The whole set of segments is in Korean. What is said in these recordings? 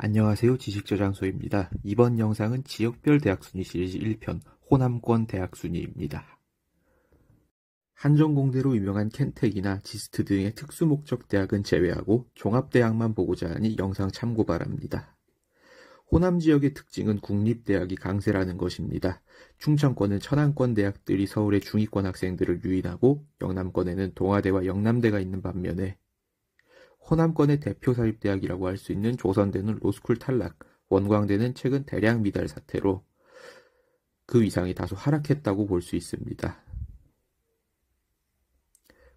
안녕하세요 지식저장소입니다. 이번 영상은 지역별 대학순위 시리즈 1편 호남권 대학순위입니다. 한전공대로 유명한 켄텍이나 지스트 등의 특수목적 대학은 제외하고 종합대학만 보고자 하니 영상 참고 바랍니다. 호남 지역의 특징은 국립대학이 강세라는 것입니다. 충청권은 천안권 대학들이 서울의 중위권 학생들을 유인하고 영남권에는 동아대와 영남대가 있는 반면에 호남권의 대표 사립대학이라고 할 수 있는 조선대는 로스쿨 탈락, 원광대는 최근 대량 미달 사태로 그 위상이 다소 하락했다고 볼 수 있습니다.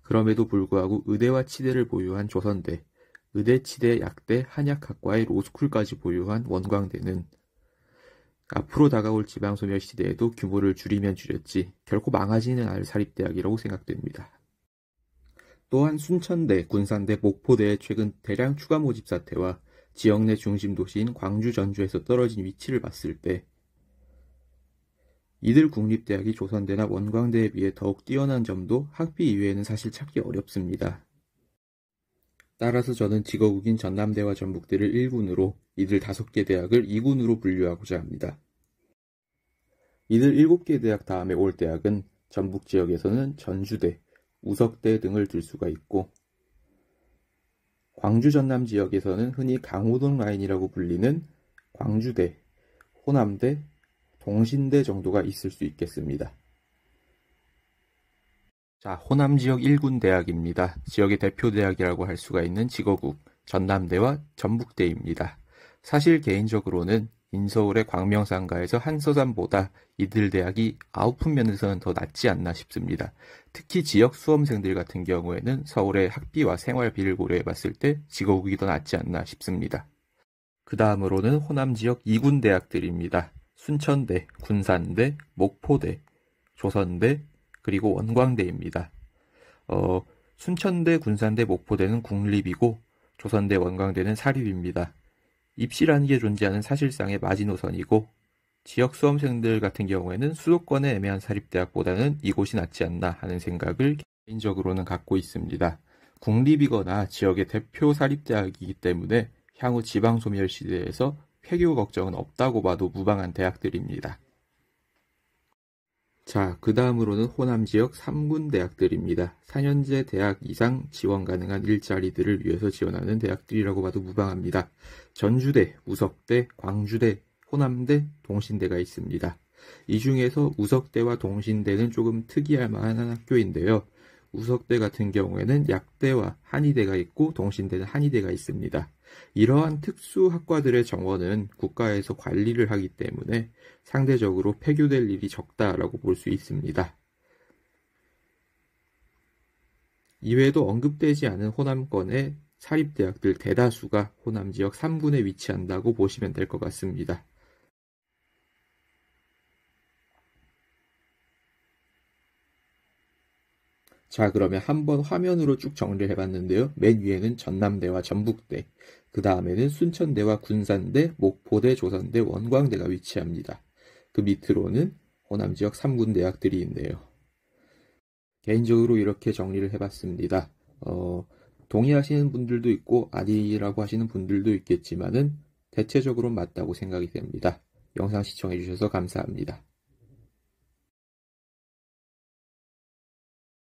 그럼에도 불구하고 의대와 치대를 보유한 조선대, 의대, 치대, 약대, 한약학과의 로스쿨까지 보유한 원광대는 앞으로 다가올 지방소멸 시대에도 규모를 줄이면 줄였지 결코 망하지는 않을 사립대학이라고 생각됩니다. 또한 순천대, 군산대, 목포대의 최근 대량 추가 모집 사태와 지역 내 중심 도시인 광주, 전주에서 떨어진 위치를 봤을 때 이들 국립대학이 조선대나 원광대에 비해 더욱 뛰어난 점도 학비 이외에는 사실 찾기 어렵습니다. 따라서 저는 직어국인 전남대와 전북대를 1군으로 이들 5개 대학을 2군으로 분류하고자 합니다. 이들 7개 대학 다음에 올 대학은 전북 지역에서는 전주대, 우석대 등을 들 수가 있고 광주 전남 지역에서는 흔히 강호동 라인이라고 불리는 광주대, 호남대, 동신대 정도가 있을 수 있겠습니다. 자, 호남 지역 1군 대학입니다. 지역의 대표 대학이라고 할 수가 있는 직어국 전남대와 전북대입니다. 사실 개인적으로는 인서울의 광명상가에서 한서산보다 이들 대학이 아웃풋 면에서는 더 낫지 않나 싶습니다. 특히 지역 수험생들 같은 경우에는 서울의 학비와 생활비를 고려해봤을 때직업국이더 낫지 않나 싶습니다. 그 다음으로는 호남 지역 2군 대학들입니다. 순천대, 군산대, 목포대, 조선대, 그리고 원광대입니다. 어, 순천대, 군산대, 목포대는 국립이고 조선대, 원광대는 사립입니다. 입시라는 게 존재하는 사실상의 마지노선이고 지역 수험생들 같은 경우에는 수도권의 애매한 사립대학보다는 이곳이 낫지 않나 하는 생각을 개인적으로는 갖고 있습니다. 국립이거나 지역의 대표 사립대학이기 때문에 향후 지방 소멸 시대에서 폐교 걱정은 없다고 봐도 무방한 대학들입니다. 자, 그 다음으로는 호남 지역 3군 대학들입니다. 4년제 대학 이상 지원 가능한 일자리들을 위해서 지원하는 대학들이라고 봐도 무방합니다. 전주대, 우석대, 광주대, 호남대, 동신대가 있습니다. 이 중에서 우석대와 동신대는 조금 특이할 만한 학교인데요. 우석대 같은 경우에는 약대와 한의대가 있고 동신대는 한의대가 있습니다. 이러한 특수학과들의 정원은 국가에서 관리를 하기 때문에 상대적으로 폐교될 일이 적다라고 볼 수 있습니다. 이외에도 언급되지 않은 호남권의 사립대학들 대다수가 호남 지역 3군에 위치한다고 보시면 될 것 같습니다. 자, 그러면 한번 화면으로 쭉 정리를 해봤는데요. 맨 위에는 전남대와 전북대, 그 다음에는 순천대와 군산대, 목포대, 조선대, 원광대가 위치합니다. 그 밑으로는 호남 지역 3군 대학들이 있네요. 개인적으로 이렇게 정리를 해봤습니다. 어, 동의하시는 분들도 있고 아니라고 하시는 분들도 있겠지만은 대체적으로 맞다고 생각이 됩니다. 영상 시청해주셔서 감사합니다.